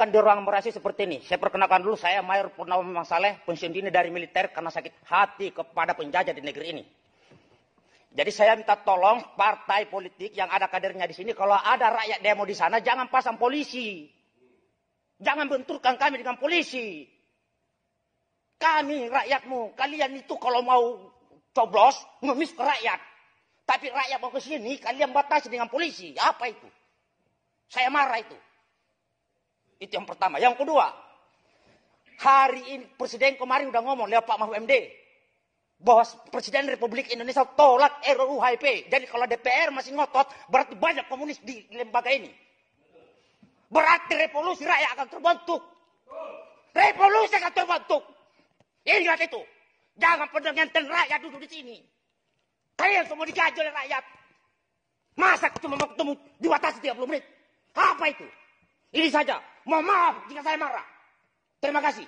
kan di ruang merasi seperti ini. Saya perkenalkan dulu, saya Mayor Purnama Memang Saleh, pensiun dini dari militer karena sakit hati kepada penjajah di negeri ini. Jadi saya minta tolong partai politik yang ada kadernya di sini, kalau ada rakyat demo di sana, jangan pasang polisi. Jangan benturkan kami dengan polisi. Kami, rakyatmu, kalian itu kalau mau coblos, ngemis ke rakyat. Tapi rakyat mau ke sini, kalian batasi dengan polisi. Apa itu? Saya marah itu. Itu yang pertama. Yang kedua, hari ini presiden kemarin udah ngomong lewat Pak Mahfud MD bahwa presiden Republik Indonesia tolak RUU HIP. Jadi kalau DPR masih ngotot, berarti banyak komunis di lembaga ini. Berarti revolusi rakyat akan terbentuk. Revolusi akan terbentuk. Ingat itu. Jangan pernah ngenten rakyat duduk di sini. Kalian semua dikaji oleh rakyat. Masa cuma mau ketemu atas 30 menit? Apa itu? Ini saja. Mohon maaf jika saya marah. Terima kasih.